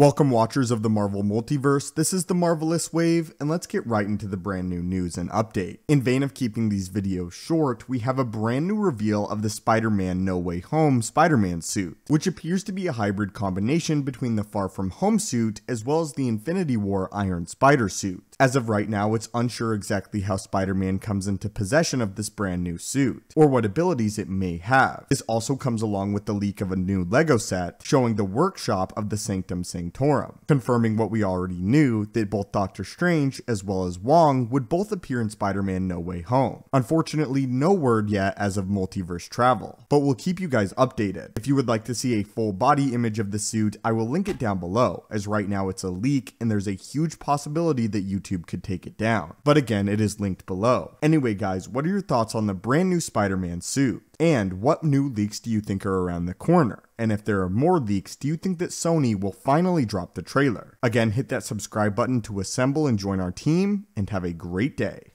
Welcome, watchers of the Marvel Multiverse. This is the Marvelous Wave, and let's get right into the brand new news and update. In vain of keeping these videos short, we have a brand new reveal of the Spider Man No Way Home Spider Man suit, which appears to be a hybrid combination between the Far From Home suit as well as the Infinity War Iron Spider suit. As of right now, it's unsure exactly how Spider Man comes into possession of this brand new suit, or what abilities it may have. This also comes along with the leak of a new LEGO set showing the workshop of the Sanctum Sanctum confirming what we already knew that both Doctor Strange as well as Wong would both appear in Spider Man No Way Home. Unfortunately, no word yet as of multiverse travel, but we'll keep you guys updated. If you would like to see a full body image of the suit, I will link it down below, as right now it's a leak and there's a huge possibility that YouTube could take it down. But again, it is linked below. Anyway, guys, what are your thoughts on the brand new Spider Man suit? And what new leaks do you think are around the corner? And if there are more leaks, do you think that Sony will finally drop the trailer? Again, hit that subscribe button to assemble and join our team, and have a great day.